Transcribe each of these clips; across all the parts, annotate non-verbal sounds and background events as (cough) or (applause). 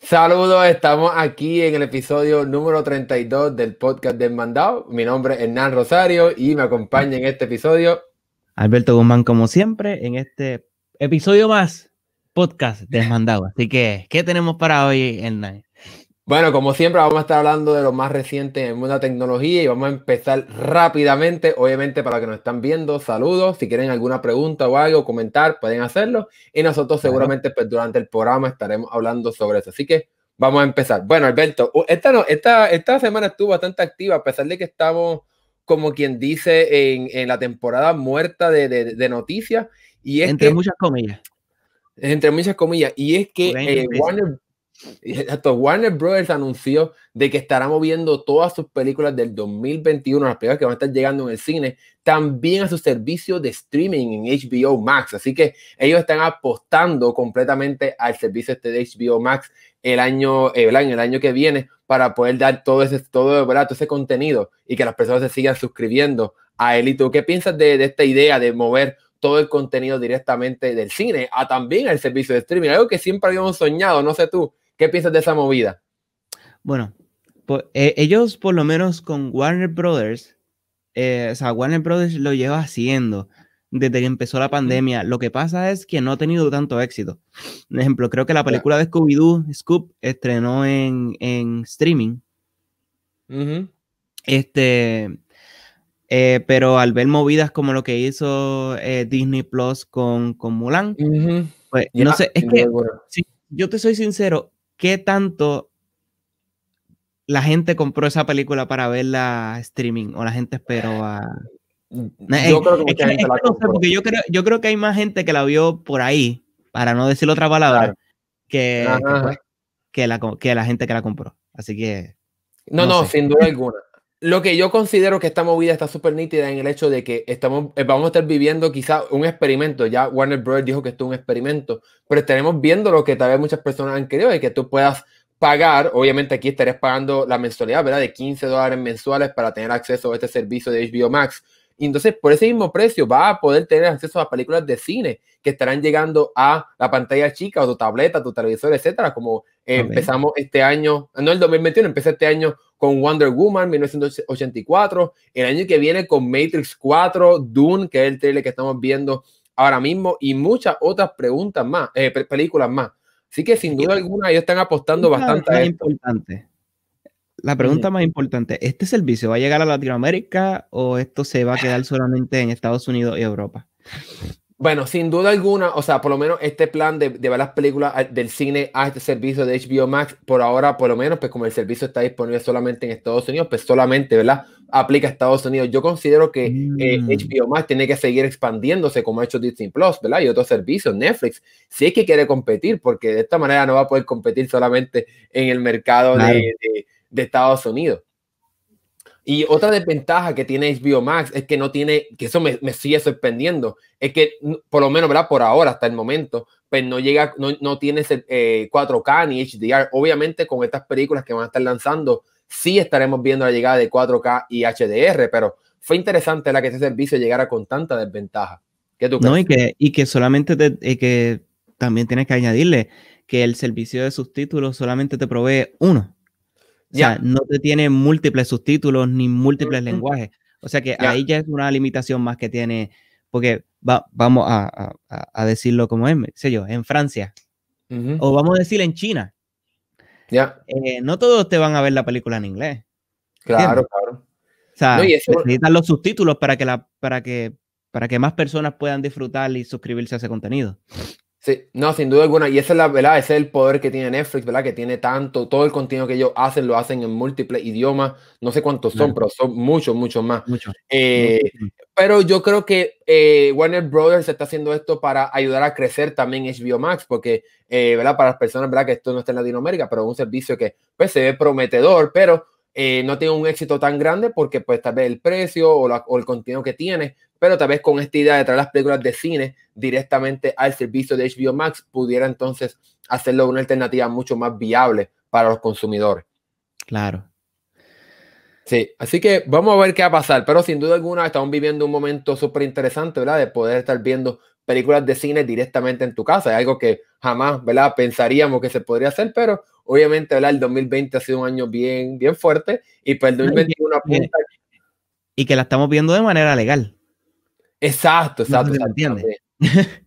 Saludos, estamos aquí en el episodio número 32 del podcast Desmandado. Mi nombre es Hernán Rosario y me acompaña en este episodio Alberto Guzmán, como siempre, en este episodio más podcast Desmandado. Así que, ¿qué tenemos para hoy, Hernán? Bueno, como siempre, vamos a estar hablando de lo más reciente en el de la tecnología y vamos a empezar rápidamente. Obviamente, para los que nos están viendo, saludos. Si quieren alguna pregunta o algo, comentar, pueden hacerlo. Y nosotros, seguramente, pues, durante el programa estaremos hablando sobre eso. Así que vamos a empezar. Bueno, Alberto, esta, no, esta, esta semana estuvo bastante activa, a pesar de que estamos, como quien dice, en, la temporada muerta de, noticias. Y Entre muchas comillas. Entre muchas comillas. Y es que esto, Warner Brothers anunció de que estará moviendo todas sus películas del 2021, las películas que van a estar llegando en el cine, también a su servicio de streaming en HBO Max. Así que ellos están apostando completamente al servicio este de HBO Max el año, eh, el año que viene para poder dar todo ese, todo, ese contenido y que las personas se sigan suscribiendo a él. tú qué piensas de, esta idea de mover todo el contenido directamente del cine a también al servicio de streaming, algo que siempre habíamos soñado, no sé tú, ¿Qué piensas de esa movida? Bueno, eh, ellos por lo menos con Warner Brothers, eh, o sea, Warner Brothers lo lleva haciendo desde que empezó la pandemia. Lo que pasa es que no ha tenido tanto éxito. Por ejemplo, creo que la película de Scooby-Doo, Scoop, estrenó en, streaming. Este, eh, pero al ver movidas como lo que hizo Disney Plus con, con Mulan, pues, no sé, es que, yo te soy sincero, ¿qué tanto la gente compró esa película para verla streaming o la gente esperó a... Yo creo que, hay más gente que la vio por ahí, para no decir otra palabra, que, que, pues, la, que la gente que la compró. Así que... No, no, sin duda alguna lo que yo considero que esta movida está súper nítida en el hecho de que estamos, eh, vamos a estar viviendo quizá un experimento. Ya Warner Bros. dijo que esto es un experimento, pero estaremos viendo lo que tal vez muchas personas han querido y que tú puedas pagar. Obviamente, aquí estarías pagando la mensualidad, ¿verdad? De 15 dólares mensuales para tener acceso a este servicio de HBO Max y entonces, por ese mismo precio, va a poder tener acceso a películas de cine que estarán llegando a la pantalla chica, o tu tableta, tu televisor, etcétera. Como empezamos este año, ah, no el 2021, empecé este año con Wonder Woman 1984. El año que viene con Matrix 4, Dune, que es el trailer que estamos viendo ahora mismo, y muchas otras preguntas más, eh, películas más. Así que sin duda alguna ellos están apostando bastante a esto la pregunta más importante, ¿este servicio va a llegar a Latinoamérica o esto se va a quedar solamente en Estados Unidos y Europa? Bueno, sin duda alguna, o sea, por lo menos este plan de, de ver las películas eh, del cine a este servicio de HBO Max, por ahora, por lo menos, pues como el servicio está disponible solamente en Estados Unidos, pues solamente, ¿verdad? Aplica a Estados Unidos. Yo considero que HBO eh, mm. Max tiene que seguir expandiéndose como ha hecho Disney Plus, ¿verdad? Y otros servicios, Netflix, si es que quiere competir, porque de esta manera no va a poder competir solamente en el mercado de de Estados Unidos. Y otra desventaja que tiene HBO Max es que no tiene, que eso me, sigue sorprendiendo, es que mm, por lo menos, ¿verdad? Por ahora, hasta el momento, pues no llega, no, no tiene 4K eh, ni HDR. Obviamente con estas películas que van a estar lanzando, sí estaremos viendo la llegada de 4K y HDR, pero fue interesante la que ese servicio llegara con tanta desventaja. que tú No, y que, y que solamente que también tienes que añadirle que el servicio de subtítulos solamente te provee uno o sea, no te tiene múltiples subtítulos ni múltiples lenguajes. O sea que ahí ya es una limitación más que tiene, porque vamos a, decirlo como es, sé yo, en Francia, o vamos a decir en China. Ya. Eh, no todos te van a ver la película en inglés. Claro, claro. O sea, necesitan los subtítulos para que, la, para, que, para que más personas puedan disfrutar y suscribirse a ese contenido no, sin duda alguna. Y esa es la verdad, ese es el poder que tiene Netflix, ¿verdad? Que tiene tanto, todo el contenido que ellos hacen, lo hacen en múltiples idiomas. No sé cuántos son, pero son muchos, muchos más. Eh, pero yo creo que eh, Warner Brothers está haciendo esto para ayudar a crecer también HBO Max, porque, eh, ¿verdad? Para las personas, ¿verdad? Que esto no está en Latinoamérica, pero es un servicio que pues, se ve prometedor, pero no tiene un éxito tan grande porque pues tal vez el precio o, o, el contenido que tiene pero tal vez con esta idea de traer las películas de cine directamente al servicio de HBO Max pudiera entonces hacerlo una alternativa mucho más viable para los consumidores. Claro. Sí, así que vamos a ver qué va a pasar, pero sin duda alguna estamos viviendo un momento súper interesante, ¿verdad? De poder estar viendo películas de cine directamente en tu casa, es algo que jamás, ¿verdad? Pensaríamos que se podría hacer, pero obviamente, ¿verdad? El 2020 ha sido un año bien, bien fuerte y pues el 2021 apunta. Y que la estamos viendo de manera legal. Exacto, exacto.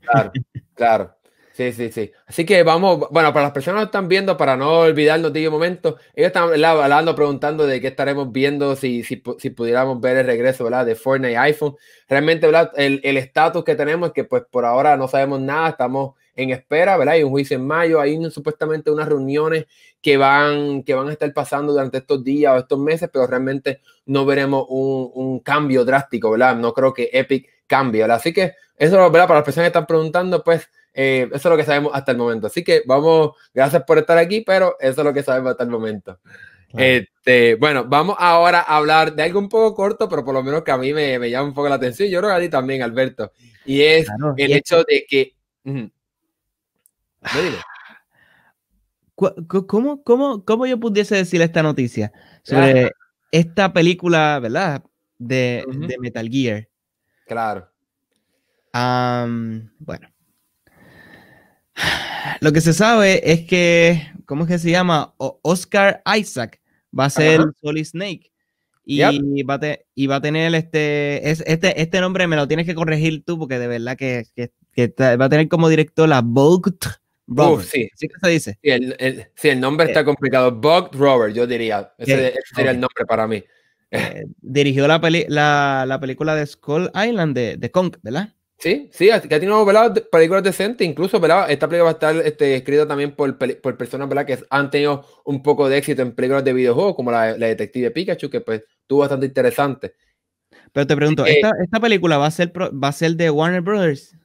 Claro, claro. Sí, sí, sí. Así que vamos, bueno, para las personas que están viendo, para no olvidarnos de un momento, ellos están hablando, preguntando de qué estaremos viendo si, si, pudiéramos ver el regreso ¿verdad? de Fortnite iPhone. Realmente, ¿verdad? El estatus que tenemos es que pues por ahora no sabemos nada, estamos en espera, ¿verdad? Hay un juicio en mayo, hay supuestamente unas reuniones que van, que van a estar pasando durante estos días o estos meses, pero realmente no veremos un, un cambio drástico, ¿verdad? No creo que Epic cambio, Así que eso, ¿verdad? Para las personas que están preguntando, pues eh, eso es lo que sabemos hasta el momento. Así que vamos, gracias por estar aquí, pero eso es lo que sabemos hasta el momento. Este, bueno, vamos ahora a hablar de algo un poco corto, pero por lo menos que a mí me, llama un poco la atención, yo creo que a ti también, Alberto, y es el hecho de que... ¿Cómo, cómo, yo pudiese decir esta noticia sobre esta película, ¿verdad? de Metal Gear. Claro. bueno. Lo que se sabe es que, ¿cómo es que se llama? Oscar Isaac va a ser el Solid Snake. Y, va y, va a tener este, este, este nombre me lo tienes que corregir tú porque de verdad que, va a tener como director la Vogt Robert. sí. que se dice? Sí, el, nombre eh. está complicado. Bogd Robert, yo diría. Ese, sería el nombre para mí. Eh, dirigió la, película de Skull Island de, de Kong, ¿verdad? Sí, sí, que ha tenido películas decentes, incluso ¿verdad? esta película va a estar este, escrita también por, personas ¿verdad? que han tenido un poco de éxito en películas de videojuegos, como la, la Detective Pikachu, que pues estuvo bastante interesante. Pero te pregunto, eh, ¿esta, película va a, ser va a ser de Warner Brothers?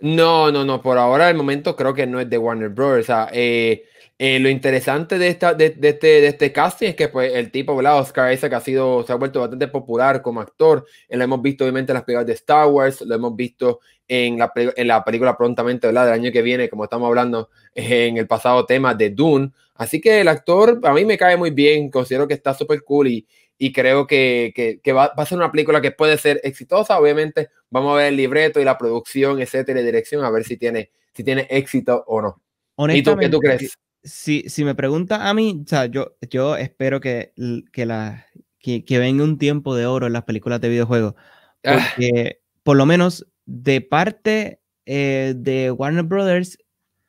No, no, no, por ahora el momento creo que no es de Warner Brothers. O eh, eh, lo interesante de, esta, de, este, de este casting es que pues, el tipo, Oscar Isaac ha sido, se ha vuelto bastante popular como actor. Eh, lo hemos visto obviamente en las películas de Star Wars, lo hemos visto en la, en la película prontamente, ¿verdad? Del año que viene, como estamos hablando eh, en el pasado tema de Dune. Así que el actor a mí me cae muy bien, considero que está súper cool y, y creo que, que, va, a ser una película que puede ser exitosa. Obviamente vamos a ver el libreto y la producción, etcétera, y dirección, a ver si tiene, si tiene éxito o no. ¿Y qué tú crees? si, si me pregunta a mí, yo, yo espero que, que, la, que, venga un tiempo de oro en las películas de videojuegos. Ah. Porque, por lo menos, de parte eh, de Warner Brothers,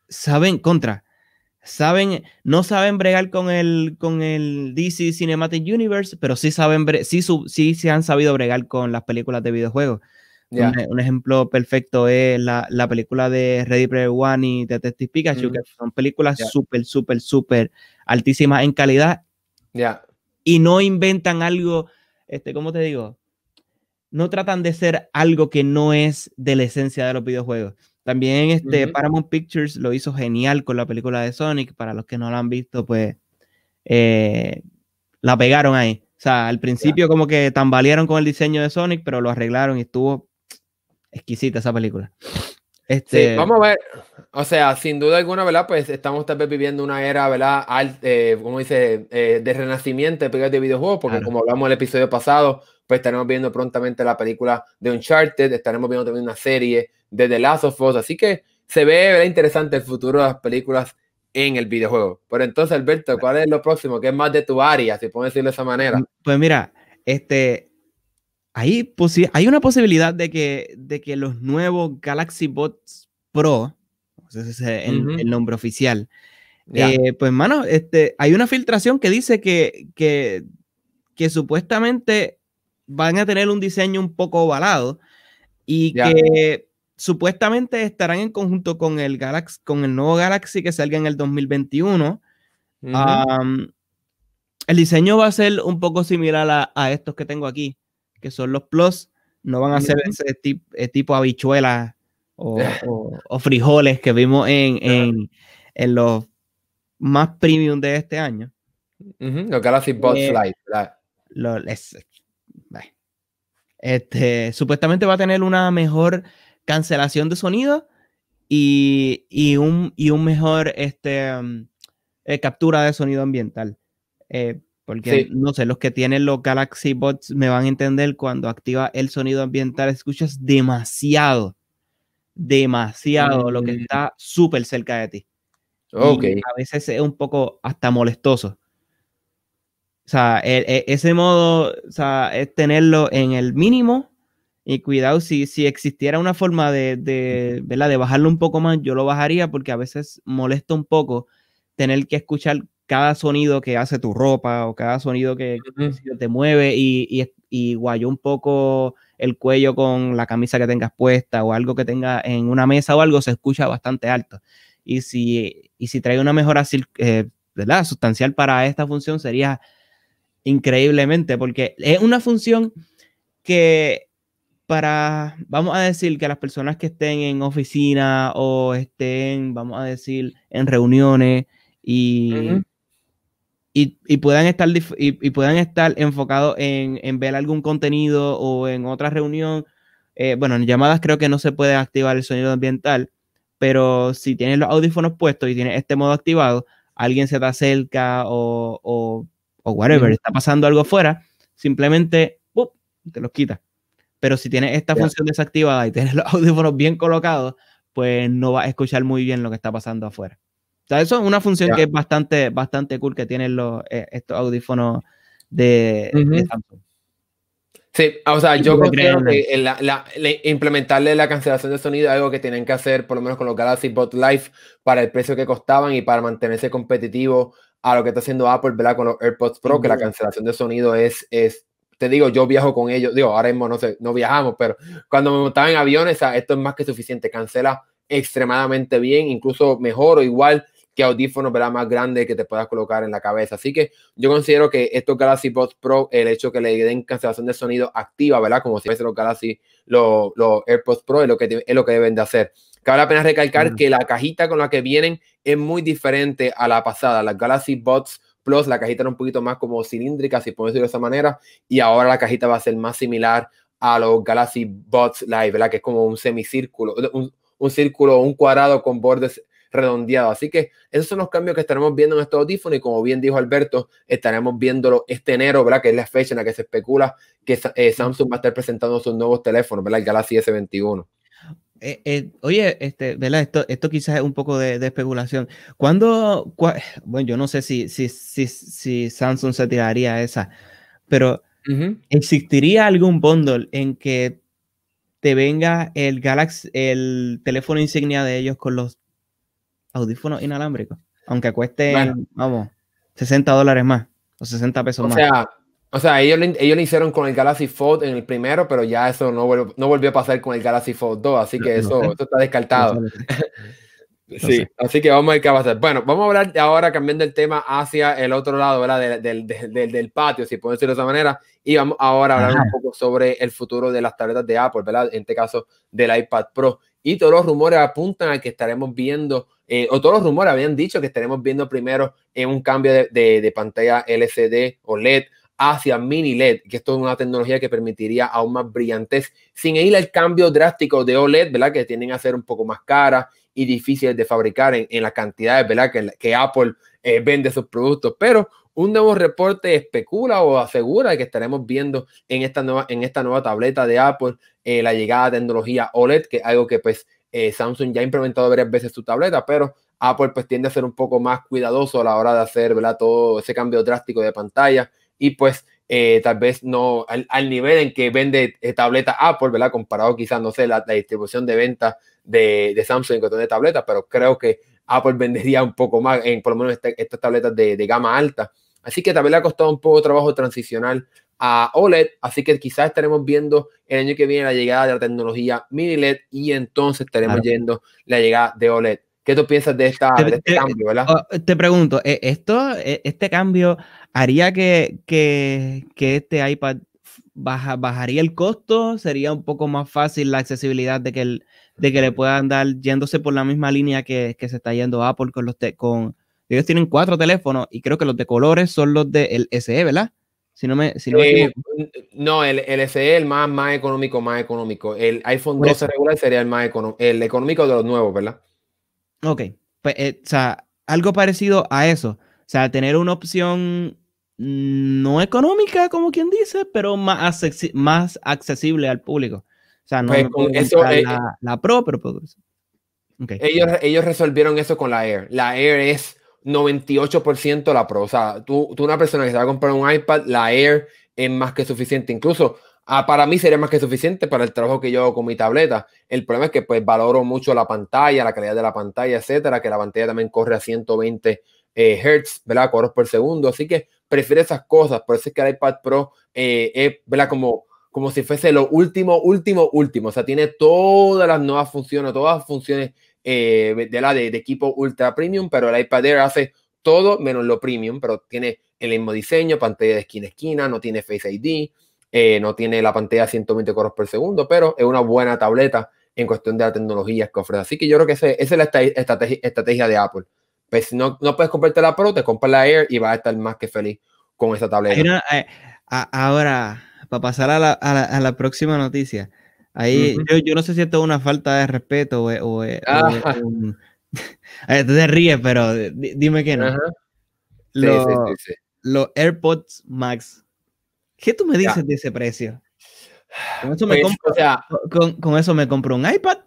saben contra. Saben, no saben bregar con el, con el DC Cinematic Universe, pero sí saben, sí, sí se han sabido bregar con las películas de videojuegos. Un, ejemplo perfecto es la, película de Ready Player One y Detective Pikachu, que son películas súper, súper, súper altísimas en calidad. Ya. Y no inventan algo, este, ¿cómo te digo? No tratan de ser algo que no es de la esencia de los videojuegos. También este, Paramount Pictures lo hizo genial con la película de Sonic. Para los que no la han visto, pues eh, la pegaron ahí. O sea, al principio como que tambalearon con el diseño de Sonic, pero lo arreglaron y estuvo exquisita esa película. Este... vamos a ver. O sea, sin duda alguna, ¿verdad? Pues estamos tal vez viviendo una era, ¿verdad? Como eh, ¿Cómo dice? Eh, de renacimiento de videojuegos, porque como hablamos en el episodio pasado, pues estaremos viendo prontamente la película de Uncharted, estaremos viendo también una serie de The Last of Us, así que se ve interesante el futuro de las películas en el videojuego. Pero entonces, Alberto, ¿cuál es lo próximo? ¿Qué es más de tu área, si puedo decirlo de esa manera? Pues mira, este, pues hay una posibilidad de que, de que los nuevos Galaxy Bots Pro, ese es el, nombre oficial, eh, pues mano, este, hay una filtración que dice que, que, supuestamente van a tener un diseño un poco ovalado y que supuestamente estarán en conjunto con el Galaxy, con el nuevo Galaxy que salga en el 2021. el diseño va a ser un poco similar a estos que tengo aquí que son los plus, no van a ser ese eh, tipo habichuelas (laughs) o, frijoles que vimos en, en, los más premium de este año. lo que los Galaxy eh, Bot este, supuestamente va a tener una mejor cancelación de sonido y, y, un, un, mejor este, mm, eh, captura de sonido ambiental. Porque no sé, los que tienen los Galaxy Bots me van a entender cuando activa el sonido ambiental, escuchas demasiado, demasiado lo que mm. está súper cerca de ti. Okay. a veces es un poco hasta molestoso. O sea, e, e, ese modo o sea, es tenerlo en el mínimo y cuidado, si, existiera una forma de, de, de bajarlo un poco más, yo lo bajaría porque a veces molesta un poco tener que escuchar cada sonido que hace tu ropa o cada sonido que, te mueve y, y, guayó un poco el cuello con la camisa que tengas puesta o algo que tenga en una mesa o algo, se escucha bastante alto. Y si, si trae una mejora eh, sustancial para esta función sería increíblemente, porque es una función que para, vamos a decir, que las personas que estén en oficina o estén, vamos a decir, en reuniones y y, puedan estar, y, puedan estar enfocados en, ver algún contenido o en otra reunión. Eh, bueno, en llamadas creo que no se puede activar el sonido ambiental, pero si tienes los audífonos puestos y tienes este modo activado, alguien se te acerca o, whatever, está pasando algo afuera, simplemente te los quita. Pero si tienes esta función desactivada y tienes los (laughs) audífonos bien colocados, pues no vas a escuchar muy bien lo que está pasando afuera. O eso es una función que es bastante, bastante cool que tienen los, eh, estos audífonos de, Samsung. Sí, ah, o sea, yo creo que implementarle la cancelación de sonido es algo que tienen que hacer, por lo menos con los Galaxy Bot Live, para el precio que costaban y para mantenerse competitivo a lo que está haciendo Apple, ¿verdad? Con los AirPods Pro, que la cancelación de sonido es, te digo, yo viajo con ellos, digo, ahora mismo no no viajamos, pero cuando me montaba en aviones, esto es más que suficiente, cancela extremadamente bien, incluso mejor o igual que audífono ¿verdad? más grande que te puedas colocar en la cabeza. Así que yo considero que estos Galaxy Buds Pro, el hecho que le den cancelación de sonido activa, ¿verdad? Como si fuese los Galaxy, los, los, AirPods Pro, es lo, que, es lo que deben de hacer. Cabe la pena recalcar que la cajita con la que vienen es muy diferente a la pasada. Las Galaxy Buds Plus, la cajita era un poquito más como cilíndrica, si podemos decirlo de esa manera, y ahora la cajita va a ser más similar a los Galaxy Buds Live, ¿verdad? Que es como un semicírculo, un, un círculo, un cuadrado con bordes redondeado. Así que esos son los cambios que estaremos viendo en estos audífonos y como bien dijo Alberto, estaremos viéndolo este enero, ¿verdad? Que es la fecha en la que se especula que eh, Samsung va a estar presentando sus nuevos teléfonos, ¿verdad? El Galaxy S21. Eh, eh, oye, este, ¿verdad? Esto, quizás es un poco de, especulación. ¿Cuándo, bueno, yo no sé si, Samsung se tiraría esa, pero ¿existiría algún bundle en que te venga el Galaxy, el teléfono insignia de ellos con los audífonos inalámbricos. Aunque cueste, vamos, 60 dólares más o 60 pesos o más. Sea, o sea, ellos, ellos lo hicieron con el Galaxy Fold en el primero, pero ya eso no, volvió, no volvió a pasar con el Galaxy Fold 2, así que eso, eso, está descartado. (laughs) sí, así que vamos a ver qué va a pasar Bueno, vamos a hablar ahora, cambiando el tema hacia el otro lado, ¿verdad? Del, del, del, patio, si puedo decirlo de esa manera. Y vamos ahora a hablar un poco sobre el futuro de las tabletas de Apple, ¿verdad? En este caso, del iPad Pro. Y todos los rumores apuntan a que estaremos viendo eh, o todos los rumores habían dicho que estaremos viendo primero un cambio de, pantalla LCD o LED hacia mini LED, que esto es una tecnología que permitiría aún más brillantez sin ir al cambio drástico de OLED, ¿verdad? Que tienen a ser un poco más caras y difíciles de fabricar en, en las cantidades, ¿verdad? Que, Apple eh, vende sus productos, pero un nuevo reporte especula o asegura que estaremos viendo en esta nueva, en esta nueva tableta de Apple eh, la llegada de tecnología OLED, que es algo que pues eh, Samsung ya ha implementado varias veces su tableta, pero Apple pues tiende a ser un poco más cuidadoso a la hora de hacer ¿verdad? todo ese cambio drástico de pantalla y pues eh, tal vez no al, nivel en que vende eh, tableta Apple, ¿verdad? Comparado quizás, no sé, la, distribución de ventas de, Samsung en cuanto de tabletas, pero creo que Apple (laughs) vendería un poco más en por lo menos este, estas tabletas de, gama alta. Así que tal vez le ha costado un poco trabajo transicional a OLED, así que quizás estaremos viendo el año que viene la llegada de la tecnología mini LED y entonces estaremos viendo la llegada de OLED. ¿Qué tú piensas de, esta, te, este eh, cambio, oh, Te pregunto, ¿e-, ¿esto, e-, ¿este cambio haría que, que, este iPad baja, bajaría el costo? ¿Sería un poco más fácil la accesibilidad de que, el, de que le pueda andar yéndose por la misma línea que, que se está yendo Apple con los... con, ellos tienen cuatro teléfonos y creo que los de colores son los del SE, ¿verdad? Si no me. Eh, no, el, SE es el más, más económico, más económico. El iPhone 12 regular sería el más económico, el económico de los nuevos, ¿verdad? Ok. Pues, eh, o sea, algo parecido a eso. O sea, tener una opción mm, no económica, como quien dice, pero más, más accesible al público. O sea, no es pues eh, la, la, Pro, pero... Pues, okay. Ellos, ellos resolvieron eso con la Air. La Air es 98% la Pro. O sea, tú, tú, una persona que se va a comprar un iPad, la Air es más que suficiente. Incluso ah, para mí sería más que suficiente para el trabajo que yo hago con mi tableta. El problema es que pues valoro mucho la pantalla, la calidad de la pantalla, etcétera, que la pantalla también corre a 120 eh, Hz, ¿verdad? Cuadros por segundo. Así que prefiero esas cosas. Por eso es que el iPad Pro eh, es, ¿verdad? Como como si fuese lo último, último, último. O sea, tiene todas las nuevas funciones, todas las funciones eh, de la de, equipo ultra premium, pero el iPad Air hace todo menos lo premium, pero tiene el mismo diseño, pantalla de esquina a esquina, no tiene Face ID, eh, no tiene la pantalla 120 coros por segundo, pero es una buena tableta en cuestión de la tecnología que ofrece. Así que yo creo que esa es la estrategia, de Apple. Pues si no, no puedes comprarte la Pro, te compras la Air y vas a estar más que feliz con esa tableta. Eh, ahora, para pasar a la, a la próxima noticia. Ahí, yo, yo, no sé si esto es una falta de respeto o, ah. (laughs) eh, te ríes, pero dime que no. Los, AirPods Max. ¿Qué tú me dices de ese precio? Con eso, me pues, compro, un iPad.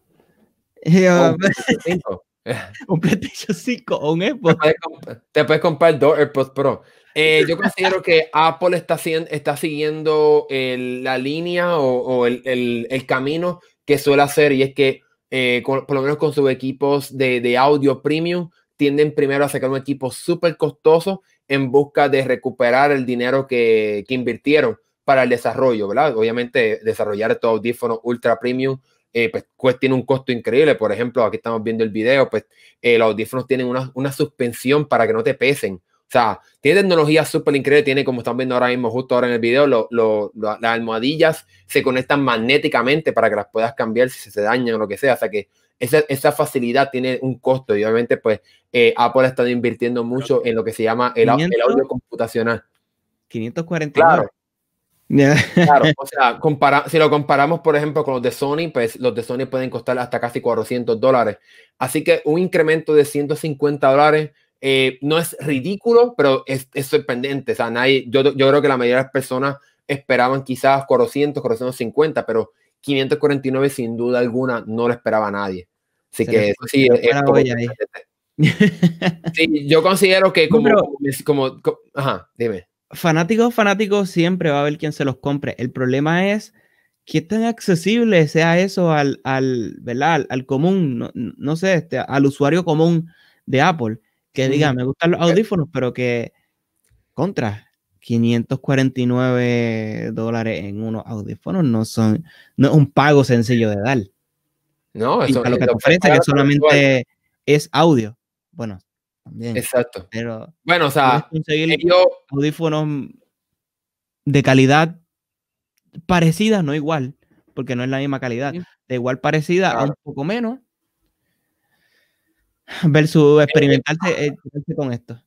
(laughs) un PlayStation un o un AirPods. te puedes comprar dos AirPods Pro. Eh, yo considero que Apple está, está siguiendo la línea o, el, camino que suele hacer y es que eh, por lo menos con sus equipos de, audio premium tienden primero a sacar un equipo súper costoso en busca de recuperar el dinero que, invirtieron para el desarrollo, ¿verdad? Obviamente desarrollar estos audífonos ultra premium eh, pues, tiene un costo increíble. Por ejemplo, aquí estamos viendo el video, pues los audífonos tienen una suspensión para que no te pesen. O sea, tiene tecnología súper increíble, tiene como están viendo ahora mismo, justo ahora en el video, las almohadillas se conectan magnéticamente para que las puedas cambiar si se, dañan o lo que sea. O sea que esa, esa facilidad tiene un costo y obviamente pues eh, Apple ha estado invirtiendo mucho en lo que se llama el, audio computacional. 540 Claro. claro, o sea, si lo comparamos, por ejemplo, con los de Sony, pues los de Sony pueden costar hasta casi 400 dólares. Así que un incremento de 150 dólares eh, no es ridículo, pero es, sorprendente. O yo, yo, creo que la mayoría de las personas esperaban quizás 400, 450, pero 549 sin duda alguna no lo esperaba nadie. Así que (laughs) sí, yo considero que como, como, Fanáticos, fanáticos, siempre va a haber quien se los compre. El problema es que tan accesible sea eso al, al, común, no, sé, este, al usuario común de Apple que diga, me gustan los eh audífonos, pero que contra 549 dólares en unos audífonos no son, no es un pago sencillo de dar. No, eso, es lo que te ofrece, que solamente es audio. Bueno, también. Exacto. Pero bueno, o sea, conseguir eh, audífonos de calidad parecida, no igual, porque no es la misma calidad, de igual parecida un poco menos, versus eh, ah. eh, su con esto.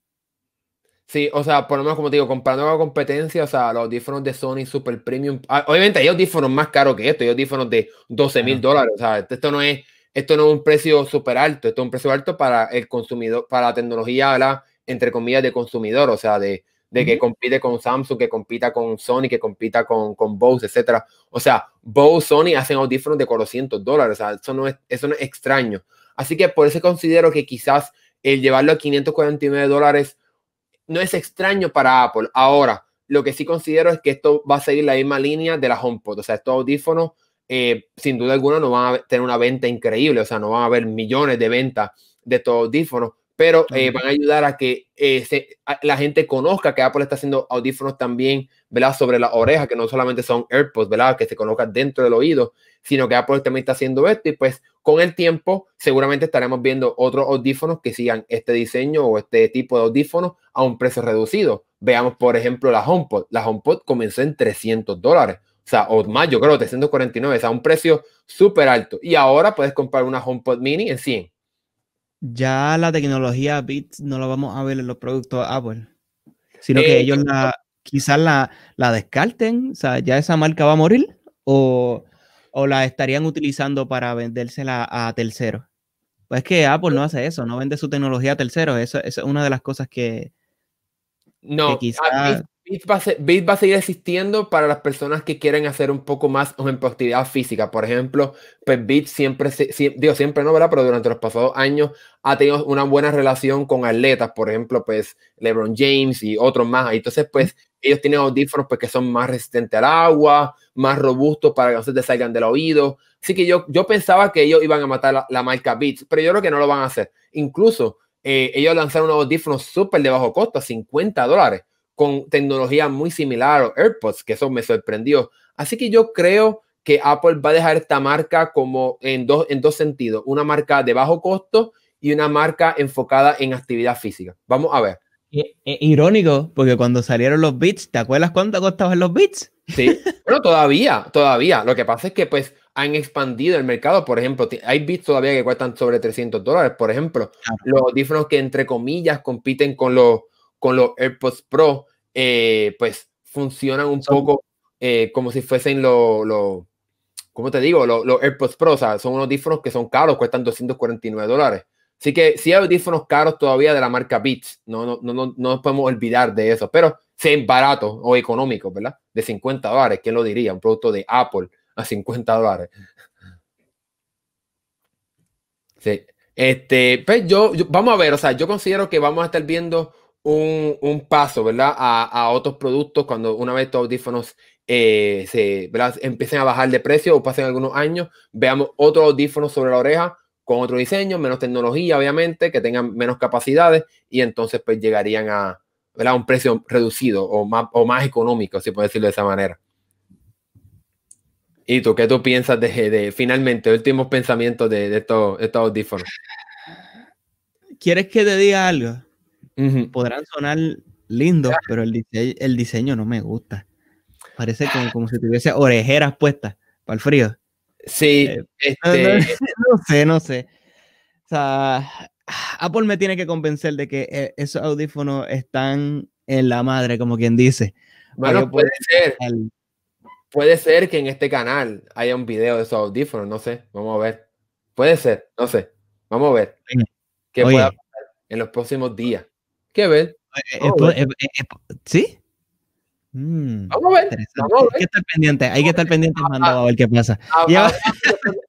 Sí, o sea, por lo menos como te digo, comparando con la competencia, o sea, los audífonos de Sony Super Premium, ah, obviamente hay audífonos más caros que esto, hay audífonos de 12 mil dólares, o sea, este, esto no es, esto no es un precio súper alto, esto es un precio alto para el consumidor, para la tecnología, ¿verdad? entre comillas, de consumidor, o sea, de, de que compite con Samsung, que compita con Sony, que compita con, con Bose, etcétera. O sea, Bose, Sony hacen audífonos de 400 dólares, o sea, eso no es, eso no es extraño. Así que por eso considero que quizás el llevarlo a 549 dólares no es extraño para Apple. Ahora, lo que sí considero es que esto va a seguir la misma línea de la HomePod. O sea, estos audífonos, eh, sin duda alguna, no van a tener una venta increíble. O sea, no van a haber millones de ventas de estos audífonos, pero eh, van a ayudar a que eh, la gente conozca que Apple está haciendo audífonos también, ¿verdad? Sobre la oreja, que no solamente son AirPods, ¿verdad? Que se colocan dentro del oído, sino que Apple también está haciendo esto y pues con el tiempo seguramente estaremos viendo otros audífonos que sigan este diseño o este tipo de audífonos a un precio reducido. Veamos, por ejemplo, la HomePod. La HomePod comenzó en 300 dólares. O sea, o más, yo creo, 349, o sea, un precio súper alto. Y ahora puedes comprar una HomePod mini en 100 ya la tecnología bits no la vamos a ver en los productos Apple, sino que eh, ellos quizás la, la, descarten, o sea, ya esa marca va a morir o, la estarían utilizando para vendérsela a terceros. Pues es que Apple no hace eso, no vende su tecnología a terceros, eso, es una de las cosas que... No, que quizás... Bit va, a seguir existiendo para las personas que quieren hacer un poco más, por ejemplo, actividad física. Por ejemplo, pues Beat siempre, digo siempre no, ¿verdad? Pero durante los pasados años ha tenido una buena relación con atletas, por ejemplo, pues LeBron James y otros más. Entonces, pues ellos tienen audífonos pues, que son más resistentes al agua, más robustos para que no se te salgan del oído. Así que yo, yo pensaba que ellos iban a matar la, marca Beats, pero yo creo que no lo van a hacer. Incluso eh, ellos lanzaron unos audífonos súper de bajo costo, 50 dólares con tecnología muy similar o AirPods, que eso me sorprendió. Así que yo creo que Apple va a dejar esta marca como en dos, en dos sentidos, una marca de bajo costo y una marca enfocada en actividad física. Vamos a ver. E, irónico, porque cuando salieron los Beats, ¿te acuerdas cuánto costaban los Beats? Sí, pero todavía, todavía. Lo que pasa es que pues han expandido el mercado. Por ejemplo, hay Beats todavía que cuestan sobre 300 dólares, por ejemplo. Los audífonos que entre comillas compiten con los con los AirPods Pro, eh, pues funcionan un poco eh, como si fuesen los, lo, ¿cómo te digo? Los, AirPods Pro, o sea, son unos dífonos que son caros, cuestan 249 dólares. Así que si hay audífonos caros todavía de la marca Beats, no, no, no, no nos podemos olvidar de eso, pero sean baratos o económicos, ¿verdad? De 50 dólares, ¿quién lo diría? Un producto de Apple a 50 dólares. Sí. Este, pues yo, vamos a ver, o sea, yo considero que vamos a estar viendo un, paso, ¿verdad? A, otros productos cuando una vez estos audífonos eh, se ¿verdad? empiecen a bajar de precio o pasen algunos años, veamos otros audífonos sobre la oreja con otro diseño, menos tecnología, obviamente, que tengan menos capacidades y entonces pues llegarían a ¿verdad? un precio reducido o más, o más económico, si puedo decirlo de esa manera. ¿Y tú qué tú piensas de, de finalmente, últimos pensamientos de, de estos, estos audífonos? ¿Quieres que te diga algo? Podrán sonar lindos, pero el, el, diseño no me gusta. Parece como, si tuviese orejeras puestas para el frío. Sí, eh, este, (laughs) no, sé, no sé. Apple me tiene que convencer de que eh, esos audífonos están en la madre, como quien dice. Bueno, puede ser. Puede ser que en este canal haya un video de esos audífonos, no sé, vamos a ver. Puede ser, no sé, vamos a ver. ¿Qué pueda pasar en los próximos días? que ver. Eh, eh, oh, eh, ¿Sí? Mm. Vamos a ver. Hay que estar pendiente, hay que estar pendiente, (laughs) a ver qué pasa.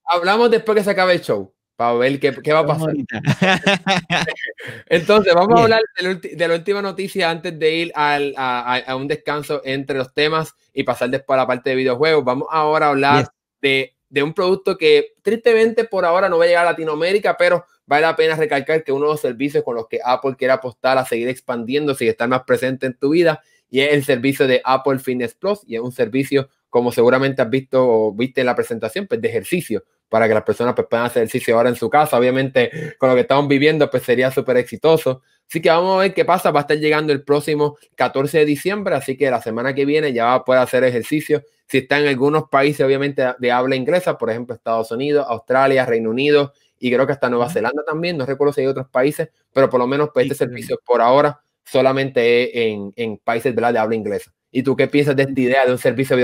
Hablamos, después que se acabe el show para ver qué, va a pasar. (laughs) Entonces, vamos a hablar de la, última noticia antes de ir a, un descanso entre los temas y pasar después a la parte de videojuegos. Vamos ahora a hablar de, de, un producto que tristemente por ahora no va a llegar a Latinoamérica, pero Vale la pena recalcar que uno de los servicios con los que Apple quiere apostar a seguir expandiéndose y estar más presente en tu vida y es el servicio de Apple Fitness Plus y es un servicio como seguramente has visto o viste en la presentación, pues de ejercicio, para que las personas pues, puedan hacer ejercicio ahora en su casa. Obviamente, con lo que estamos viviendo, pues sería súper exitoso. Así que vamos a ver qué pasa. Va a estar llegando el próximo 14 de diciembre, así que la semana que viene ya va a poder hacer ejercicio. Si está en algunos países, obviamente, de habla inglesa, por ejemplo, Estados Unidos, Australia, Reino Unido, y creo que hasta Nueva Zelanda también, no recuerdo si hay otros países, pero por lo menos pues, este servicio por ahora solamente en, en países ¿verdad? de habla inglesa. ¿Y tú qué piensas de esta idea de un servicio de,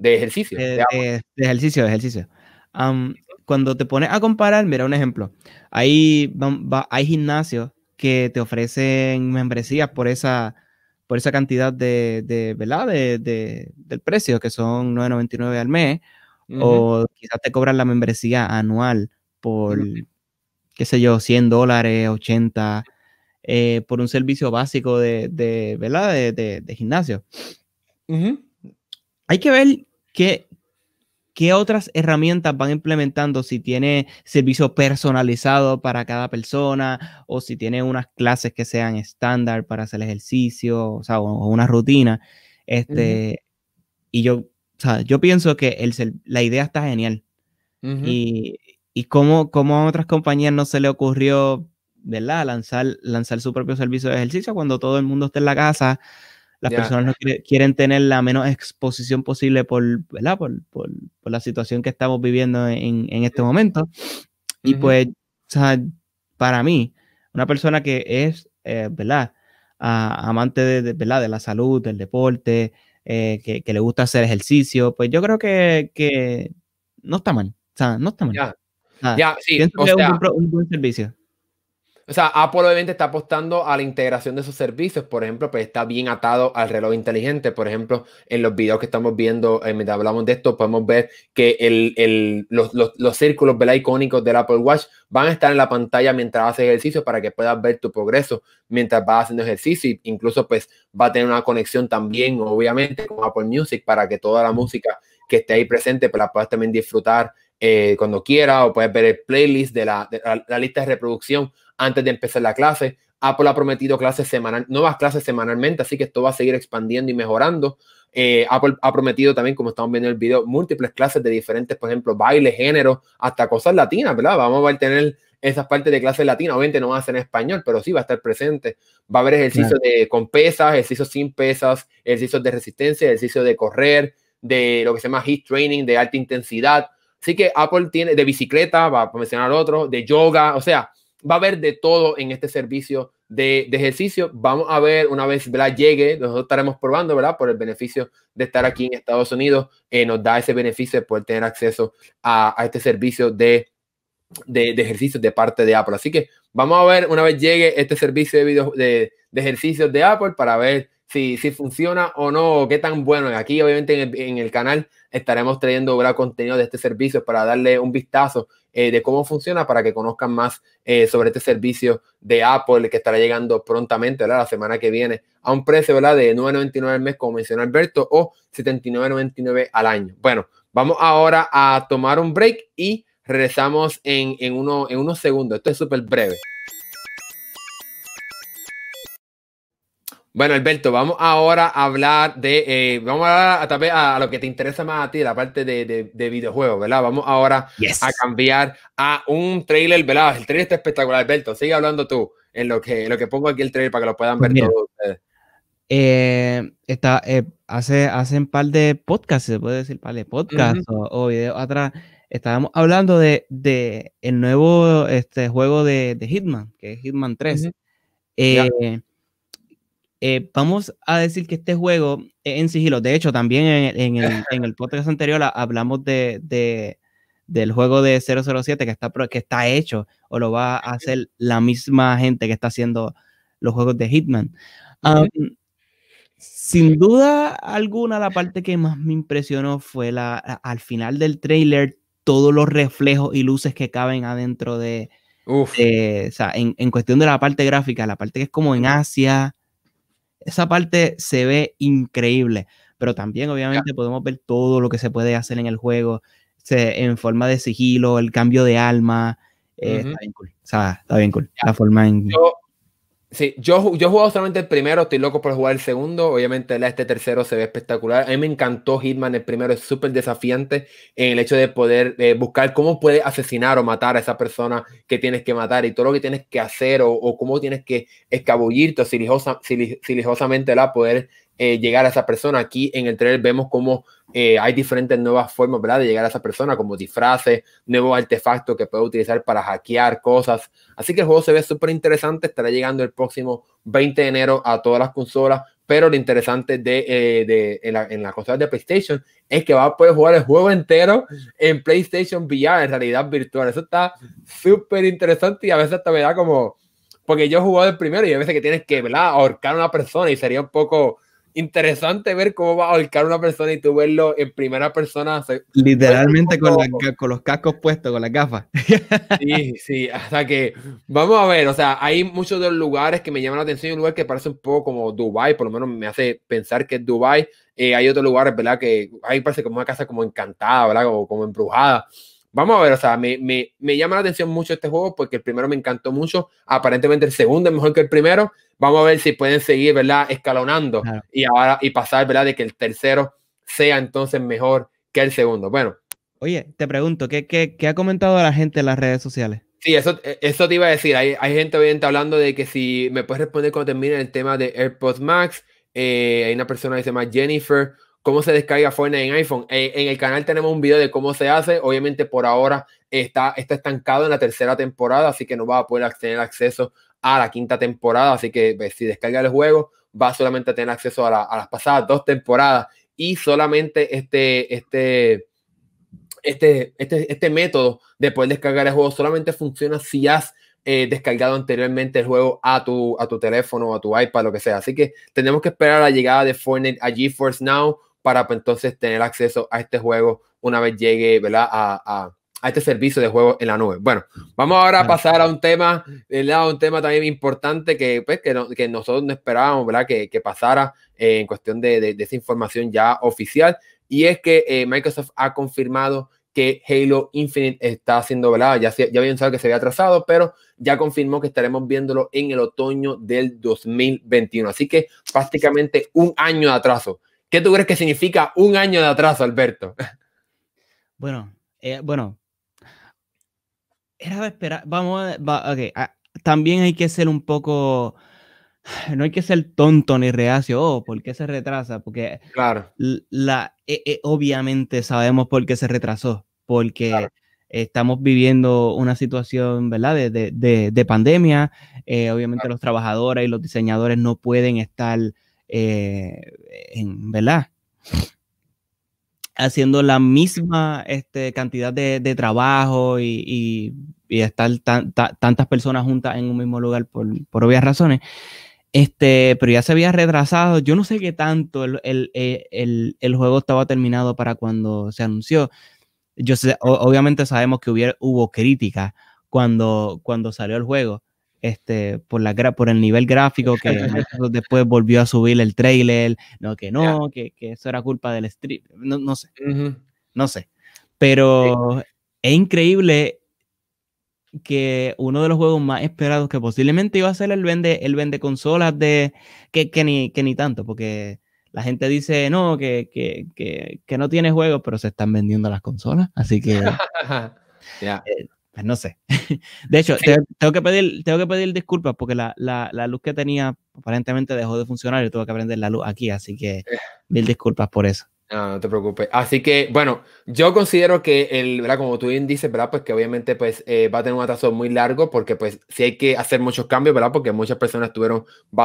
ejercicio? De, ejercicio, de ejercicio. cuando te pones a comparar, mira un ejemplo, hay, hay gimnasios que te ofrecen membresías por esa, por esa cantidad de, de del precio, que son 9.99 al mes, o quizás te cobran la membresía anual por, qué sé yo, 100 dólares, 80, eh, por un servicio básico de, de ¿verdad? De, gimnasio. Hay que ver qué, qué otras herramientas van implementando, si tiene servicio personalizado para cada persona o si tiene unas clases que sean estándar para hacer ejercicio, o sea, una rutina. Este, Y yo, yo pienso que la idea está genial. Y y cómo, a otras compañías no se le ocurrió, ¿verdad?, lanzar, lanzar su propio servicio de ejercicio cuando todo el mundo está en la casa. Las personas no quieren tener la menos exposición posible por, Por, la situación que estamos viviendo en, en este momento. Y pues, para mí, una persona que es, eh, ¿verdad? amante de, de la salud, del deporte, eh, que, le gusta hacer ejercicio, pues yo creo que, no está mal. O no está mal. Ah, ya, sí. O sea, un, buen servicio. O sea, Apple obviamente está apostando a la integración de sus servicios. Por ejemplo, pues está bien atado al reloj inteligente. Por ejemplo, en los videos que estamos viendo, eh, mientras hablamos de esto, podemos ver que el, el, los, los, los, círculos ¿verdad? icónicos del Apple Watch van a estar en la pantalla mientras haces ejercicio para que puedas ver tu progreso mientras vas haciendo ejercicio. Incluso, pues, va a tener una conexión también, obviamente, con Apple Music para que toda la música que esté ahí presente, pues la puedas también disfrutar eh, cuando quiera o puedes ver el playlist de, la, lista de reproducción antes de empezar la clase. Apple ha prometido clases semanal, nuevas clases semanalmente, así que esto va a seguir expandiendo y mejorando. Eh, Apple ha prometido también, como estamos viendo en el video, múltiples clases de diferentes, por ejemplo, bailes, géneros, hasta cosas latinas, ¿verdad? Vamos a tener esas partes de clases latinas, obviamente no van a ser en español, pero sí va a estar presente. Va a haber ejercicios de, con pesas, ejercicios sin pesas, ejercicios de resistencia, ejercicios de correr, de lo que se llama heat training, de alta intensidad, Así que Apple tiene de bicicleta, va a mencionar otro, de yoga, o sea, va a haber de todo en este servicio de, de ejercicio. Vamos a ver una vez llegue, nosotros estaremos probando, ¿verdad? Por el beneficio de estar aquí en Estados Unidos, eh, nos da ese beneficio de poder tener acceso a, este servicio de, de, de, ejercicios de parte de Apple. Así que vamos a ver una vez llegue este servicio de, video, de, de ejercicios de Apple para ver si, funciona o no, qué tan bueno. Aquí, obviamente, en el, canal estaremos trayendo gran contenido de este servicio para darle un vistazo eh, de cómo funciona para que conozcan más eh, sobre este servicio de Apple que estará llegando prontamente ¿verdad? la semana que viene a un precio ¿verdad? de 9.99 al mes, como mencionó Alberto, o 79.99 al año. Bueno, vamos ahora a tomar un break y regresamos en, uno, en unos segundos. Esto es súper breve. Bueno, Alberto, vamos ahora a hablar de. Eh, vamos a, hablar a, lo que te interesa más a ti, la parte de, de, videojuegos, ¿verdad? Vamos ahora a cambiar a un trailer, ¿verdad? El trailer está espectacular, Alberto. Sigue hablando tú en lo que, lo que pongo aquí el trailer para que lo puedan pues ver todos ustedes. Eh, está, eh, hace, un par de podcasts, se puede decir, par de podcasts o, videos atrás estábamos hablando de, el nuevo este, juego de, Hitman, que es Hitman 3. Eh, vamos a decir que este juego es en sigilo. De hecho, también en, (laughs) el, podcast anterior hablamos del juego de 007 que está, que está hecho o lo va a hacer la misma gente que está haciendo los juegos de Hitman. sin duda alguna, la parte que más me impresionó fue la, al final del trailer, todos los reflejos y luces que caben adentro de... o sea, en, en, cuestión de la parte gráfica, la parte que es como en Asia, esa parte se ve increíble, pero también obviamente podemos ver todo lo que se puede hacer en el juego, en forma de sigilo, el cambio de alma. Eh, está bien cool. La forma en... Sí, yo, yo he jugado solamente el primero, estoy loco por jugar el segundo. Obviamente, este tercero se ve espectacular. A mí me encantó Hitman, el primero es súper desafiante en el hecho de poder eh, buscar cómo puedes asesinar o matar a esa persona que tienes que matar y todo lo que tienes que hacer o, cómo tienes que escabullirte o silijosamente la poder eh, llegar a esa persona. Aquí en el trailer vemos cómo eh, hay diferentes nuevas formas ¿verdad? de llegar a esa persona, como disfraces, nuevos artefactos que puede utilizar para hackear cosas. Así que el juego se ve súper interesante, estará llegando el próximo 20 de enero a todas las consolas. Pero lo interesante de, eh, de en, la, consolas de PlayStation es que va a poder jugar el juego entero en PlayStation VR, en realidad virtual. Eso está súper interesante y a veces hasta me da como, porque yo he jugado el primero y a veces que tienes que ¿verdad? ahorcar a una persona y sería un poco interesante ver cómo va a ahorcar una persona y tú verlo en primera persona. Literalmente (laughs) con, los cascos puestos, con las gafas. Sí, sí, hasta que vamos a ver, o sea, hay muchos de los lugares que me llaman la atención, un lugar que parece un poco como Dubai, por lo menos me hace pensar que es Dubai. Eh, hay otros lugares, ¿verdad? Que ahí parece como una casa como encantada, ¿verdad? Como, como embrujada. Vamos a ver, o sea, me, me, me, llama la atención mucho este juego porque el primero me encantó mucho. Aparentemente el segundo es mejor que el primero. Vamos a ver si pueden seguir, ¿verdad? Escalonando y ahora y pasar, ¿verdad? De que el tercero sea entonces mejor que el segundo. Bueno. Oye, te pregunto, ¿qué, qué, qué ha comentado la gente en las redes sociales? Sí, eso, eso te iba a decir. Hay, hay gente obviamente hablando de que si me puedes responder cuando termine el tema de AirPods Max. Eh, hay una persona que se llama Jennifer cómo se descarga Fortnite en iPhone. en el canal tenemos un video de cómo se hace. Obviamente por ahora está, está estancado en la tercera temporada, así que no va a poder tener acceso a la quinta temporada. Así que si descarga el juego, va solamente a tener acceso a, las pasadas dos temporadas y solamente este, este, este, este, método de poder descargar el juego solamente funciona si has descargado anteriormente el juego a tu, a tu teléfono o a tu iPad, lo que sea. Así que tenemos que esperar la llegada de Fortnite a GeForce Now para pues, entonces tener acceso a este juego una vez llegue ¿verdad? A, a, este servicio de juego en la nube. Bueno, vamos ahora a pasar a un tema, un tema también importante que, pues, que, no, que nosotros no esperábamos ¿verdad? Que, que pasara eh, en cuestión de, de, esa información ya oficial, y es que eh, Microsoft ha confirmado que Halo Infinite está siendo, ¿verdad? Ya, ya habían sabido que se había atrasado, pero ya confirmó que estaremos viéndolo en el otoño del 2021. Así que prácticamente un año de atraso. ¿Qué tú crees que significa un año de atraso, Alberto? Bueno, eh, bueno. Era esperar. Vamos ah, también hay que ser un poco. (sighs) No hay que ser tonto ni reacio. Oh, ¿por qué se retrasa? Porque. Claro. La, eh, eh, obviamente sabemos por qué se retrasó. Porque. estamos viviendo una situación, ¿verdad? De, pandemia. obviamente los trabajadores y los diseñadores no pueden estar eh, en, ¿verdad? Haciendo la misma este, cantidad de, trabajo y, estar tantas personas juntas en un mismo lugar por, obvias razones. Este, pero ya se había retrasado. Yo no sé qué tanto el, eh, juego estaba terminado para cuando se anunció. Yo obviamente sabemos que hubo críticas cuando, cuando salió el juego este, por, la, por el nivel gráfico que (laughs) después volvió a subir el trailer, no, que no, que, que, eso era culpa del strip, no, sé, no sé. Pero es increíble que uno de los juegos más esperados que posiblemente iba a ser el vende, el vende consolas de que, que, ni, que ni tanto, porque la gente dice no, que, que, que, que no tiene juegos, pero se están vendiendo las consolas. Así que (laughs) eh, pues no sé. (laughs) De hecho, tengo, que pedir, tengo que pedir disculpas porque la, luz que tenía aparentemente dejó de funcionar y tuve que prender la luz aquí, así que eh. mil disculpas por eso. No, te preocupes. Así que, bueno, yo considero que, el, ¿verdad? Como tú bien dices, ¿verdad? Pues que obviamente pues, eh, va a tener un atraso muy largo porque pues sí hay que hacer muchos cambios, ¿verdad? Porque muchas personas tuvieron,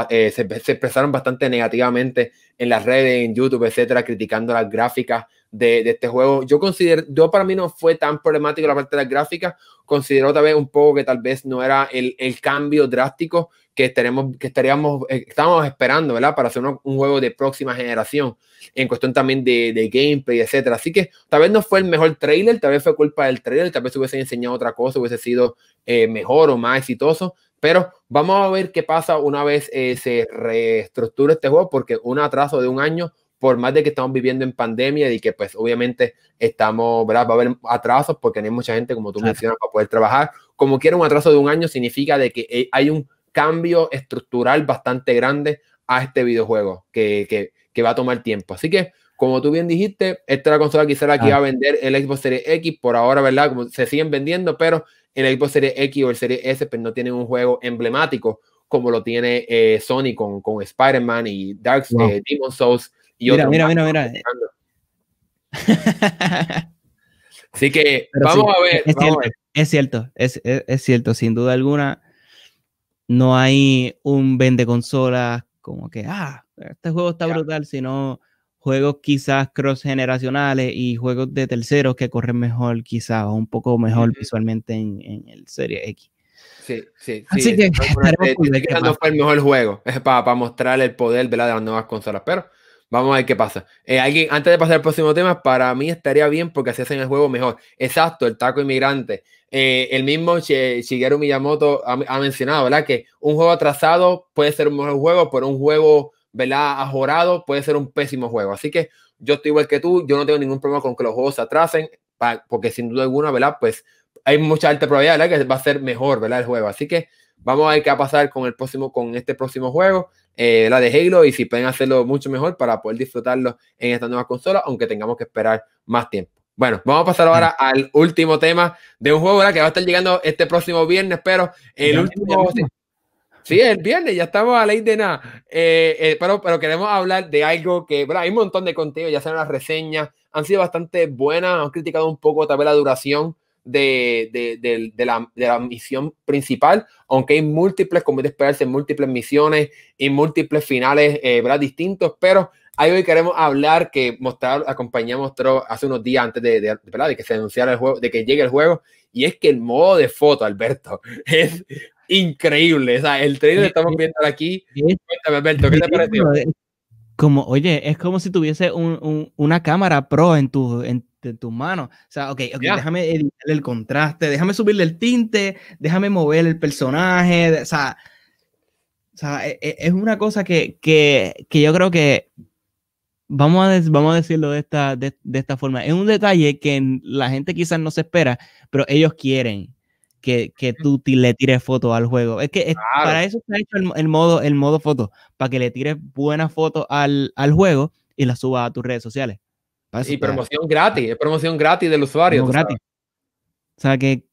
eh, se, expresaron bastante negativamente en las redes, en YouTube, etcétera, criticando las gráficas, de, este juego. Yo considero, yo para mí no fue tan problemático la parte de las gráficas, considero tal vez un poco que tal vez no era el, cambio drástico que, tenemos, que estaríamos, eh, estábamos esperando, ¿verdad? Para hacer un, juego de próxima generación, en cuestión también de, de gameplay, etcétera. Así que tal vez no fue el mejor trailer, tal vez fue culpa del trailer, tal vez hubiese enseñado otra cosa, hubiese sido eh, mejor o más exitoso, pero vamos a ver qué pasa una vez eh, se reestructura este juego, porque un atraso de un año por más de que estamos viviendo en pandemia y que pues obviamente estamos, ¿verdad? Va a haber atrasos porque no hay mucha gente, como tú mencionas, para poder trabajar. Como quiera, un atraso de un año significa de que eh, hay un cambio estructural bastante grande a este videojuego que, que, va a tomar tiempo. Así que, como tú bien dijiste, esta es la consola quizá la que va a vender el Xbox Series X, por ahora, ¿verdad? Como se siguen vendiendo, pero el Xbox Series X o el Series S pues, no tienen un juego emblemático como lo tiene eh, Sony con, con Spider-Man y Dark eh, Demon Souls mira, mira, mira, mira, Así que (laughs) vamos, a, ver, es cierto, Es cierto, sin duda alguna. No hay un vende consolas como que, ah, este juego está brutal, sino juegos quizás cross generacionales y juegos de terceros que corren mejor quizás o un poco mejor visualmente en, el Serie X. Sí, sí, Así que, no fue el mejor juego, es (laughs) para, mostrar el poder de las nuevas consolas, pero Vamos a ver qué pasa. Eh, alguien, antes de pasar al próximo tema, para mí estaría bien porque así hacen el juego mejor. Exacto, el taco inmigrante. Eh, el mismo Shigeru Miyamoto ha, mencionado, ¿verdad? Que un juego atrasado puede ser un mejor juego, pero un juego, ¿verdad? Ajorado puede ser un pésimo juego. Así que yo estoy igual que tú, yo no tengo ningún problema con que los juegos se atrasen, porque sin duda alguna, ¿verdad? Pues hay mucha alta probabilidad, ¿verdad? Que va a ser mejor, ¿verdad? El juego. Así que Vamos a ver qué va a pasar con, el próximo, con este próximo juego, eh, la de Halo, y si pueden hacerlo mucho mejor para poder disfrutarlo en esta nueva consola, aunque tengamos que esperar más tiempo. Bueno, vamos a pasar ahora mm. al último tema de un juego que va a estar llegando este próximo viernes, pero el último. sí, el viernes, ya estamos a ley de nada. Eh, eh, pero, pero queremos hablar de algo que, bueno, hay un montón de contenido, ya sean las reseñas, han sido bastante buenas, han criticado un poco tal vez la duración de, de, la, de, la, misión principal, aunque hay múltiples, como de esperarse, múltiples misiones y múltiples finales eh, ¿verdad? distintos, pero ahí hoy queremos hablar que mostrar, la compañía mostró hace unos días antes de, de que se anunciara el juego, de que llegue el juego, y es que el modo de foto, Alberto, (laughs) es increíble. O sea, el trailer que estamos viendo aquí. Cuéntame, Alberto, ¿qué te pareció? como, oye, es como si tuviese una cámara pro en tus en, tu manos. O sea, ok, okay déjame editar el contraste, déjame subirle el tinte, déjame mover el personaje. o sea, e, e, es, una cosa que, yo creo que, vamos a, vamos a decirlo de esta, de esta forma, es un detalle que la gente quizás no se espera, pero ellos quieren que, tú le tires fotos al juego. Es que para eso está hecho el, modo, el modo foto, para que le tires buenas fotos al, juego y las subas a tus redes sociales. Y promoción gratis, es promoción gratis del usuario. Gratis. O sea que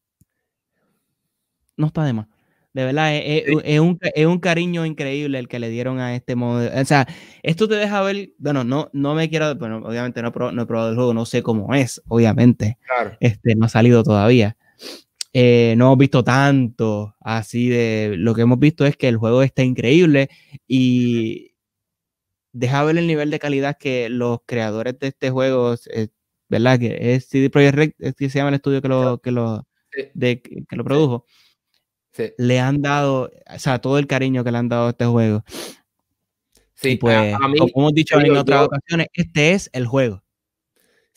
no está de más. De verdad, es, un, cariño increíble el que le dieron a este modo. O sea, esto te deja ver, bueno, no, no me quiero, bueno, obviamente no, he probado el juego, no sé cómo es, obviamente. Este, no ha salido todavía. Eh, no hemos visto tanto así de lo que hemos visto es que el juego está increíble y deja ver el nivel de calidad que los creadores de este juego, eh, ¿verdad? Que es CD Projekt es que se llama el estudio que lo, que lo, que lo produjo. Le han dado, o sea, todo el cariño que le han dado a este juego. Sí, pues, como hemos dicho en otras ocasiones, este es el juego.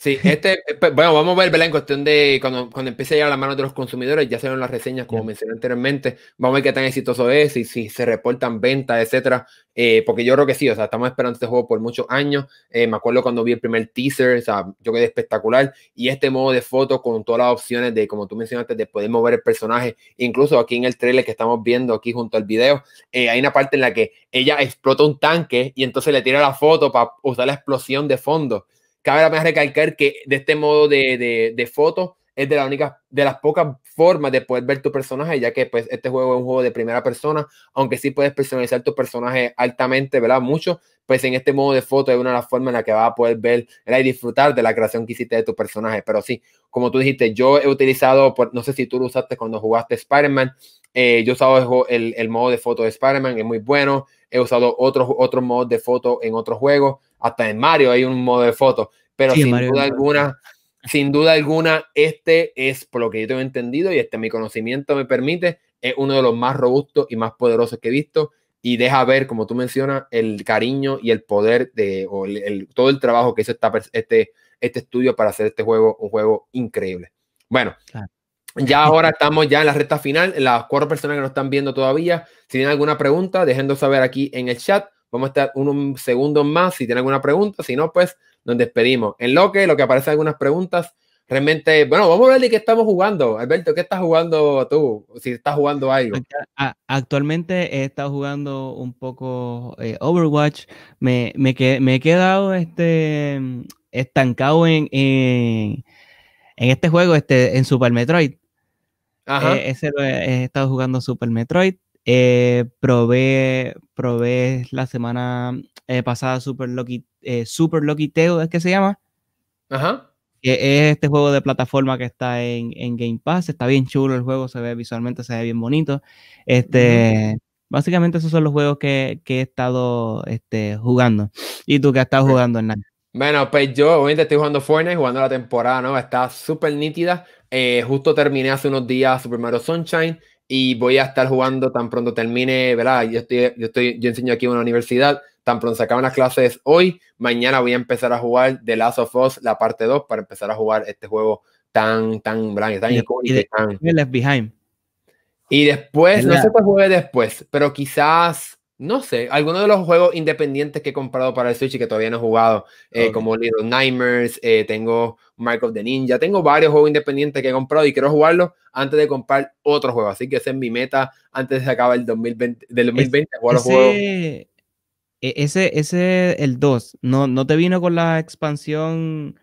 Sí, este, eh, pues, bueno, vamos a ver, ¿verdad? En cuestión de cuando, cuando empiece a llegar a las manos de los consumidores, ya se ven las reseñas, como mencioné anteriormente, vamos a ver qué tan exitoso es y si se reportan ventas, etcétera. Eh, porque yo creo que sí, o sea, estamos esperando este juego por muchos años. Eh, me acuerdo cuando vi el primer teaser, o sea, yo quedé espectacular. Y este modo de foto con todas las opciones de, como tú mencionaste, de poder mover el personaje, incluso aquí en el trailer que estamos viendo aquí junto al video, hay una parte en la que ella explota un tanque y entonces le tira la foto para usar la explosión de fondo. Cabe recalcar que de este modo de, foto es de, la única, de las pocas formas de poder ver tu personaje, ya que pues, este juego es un juego de primera persona, aunque sí puedes personalizar tu personaje altamente, ¿verdad? Mucho, pues en este modo de foto es una de las formas en la que vas a poder ver y disfrutar de la creación que hiciste de tu personaje. Pero sí, como tú dijiste, yo he utilizado, no sé si tú lo usaste cuando jugaste Spider-Man, eh, yo he usado el, el modo de foto de Spider-Man, es muy bueno he usado otros otros modos de foto en otros juegos, hasta en Mario hay un modo de foto, pero sin duda alguna, sin duda alguna, este es, por lo que yo tengo entendido y este mi conocimiento me permite, es uno de los más robustos y más poderosos que he visto y deja ver, como tú mencionas, el cariño y el poder de todo el trabajo que hizo este, este estudio para hacer este juego un juego increíble. Bueno, ya ahora estamos ya en la recta final. Las cuatro personas que nos están viendo todavía, si tienen alguna pregunta, dejando saber aquí en el chat. Vamos a estar unos segundos más si tienen alguna pregunta. Si no, pues nos despedimos. En lo que, lo que aparece algunas preguntas, realmente, bueno, vamos a ver de qué estamos jugando. Alberto, ¿qué estás jugando tú? Si estás jugando algo. Actualmente he estado jugando un poco eh, Overwatch. Me, me, he quedado este, estancado en, en, en este juego, este, en Super Metroid eh, ese lo he, estado jugando Super Metroid. Eh, probé, probé la semana eh, pasada Super Lucky, Super Lucky ¿es que se llama? Ajá. es este juego de plataforma que está en, en, Game Pass. Está bien chulo el juego, se ve visualmente, se ve bien bonito. Este. Básicamente esos son los juegos que, que he estado este, jugando. ¿Y tú qué has estado jugando, Hernán? Bueno, pues yo obviamente estoy jugando Fortnite, jugando la temporada nueva, está súper nítida. Eh, justo terminé hace unos días Super Mario Sunshine y voy a estar jugando tan pronto termine, ¿verdad? Yo, estoy, yo, estoy, yo enseño aquí en una universidad, tan pronto se acaban las clases hoy, mañana voy a empezar a jugar The Last of Us, la parte 2, para empezar a jugar este juego tan, tan, tan, tan Y, Behind. Y después, no sé qué jugué después, pero quizás no sé, algunos de los juegos independientes que he comprado para el Switch y que todavía no he jugado, eh, como Little Nightmares, eh, tengo Mark of the Ninja, tengo varios juegos independientes que he comprado y quiero jugarlos antes de comprar otro juego. Así que esa es mi meta antes de que acabe el 2020, del 2020, es, e, ese, Ese, el 2, no, no te vino con la expansión,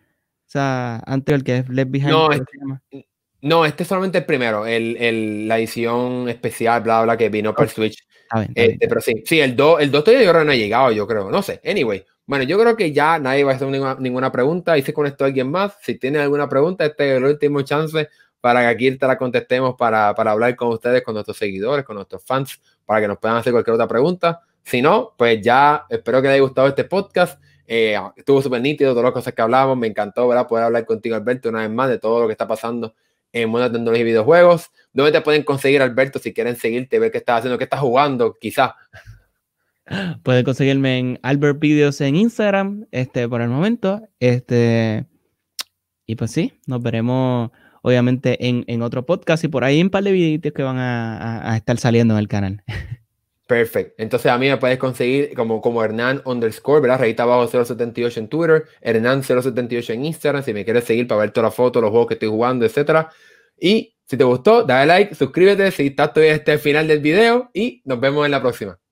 o sea, anterior que es Left Behind. No, este, no, este es solamente el primero, el, la edición especial, bla, bla, que vino para el Switch. Este, pero sí, sí, el 2, el todavía no ha llegado, yo creo. No sé. Anyway, bueno, yo creo que ya nadie va a hacer ninguna, pregunta. Y se conectó alguien más. Si tienen alguna pregunta, este es el último chance para que aquí te la contestemos, para, para hablar con ustedes, con nuestros seguidores, con nuestros fans, para que nos puedan hacer cualquier otra pregunta. Si no, pues ya espero que les haya gustado este podcast. Eh, estuvo súper nítido, todas las cosas que hablábamos. Me encantó ¿verdad? poder hablar contigo, Alberto, una vez más de todo lo que está pasando en Mundo Tecnología y Videojuegos. ¿Dónde te pueden conseguir, Alberto, si quieren seguirte, ver qué estás haciendo, qué estás jugando, quizás? Pueden conseguirme en Albert Videos en Instagram, este, por el momento. Este, y pues sí, nos veremos obviamente en, en otro podcast y por ahí un par de videitos que van a, a estar saliendo en el canal. (laughs) Perfecto. Entonces a mí me puedes conseguir como, como Hernán underscore, ¿verdad? Rayita abajo 078 en Twitter, Hernán 078 en Instagram, si me quieres seguir para ver todas las fotos, los juegos que estoy jugando, etc. Y si te gustó, dale like, suscríbete si estás todavía hasta el final del video y nos vemos en la próxima.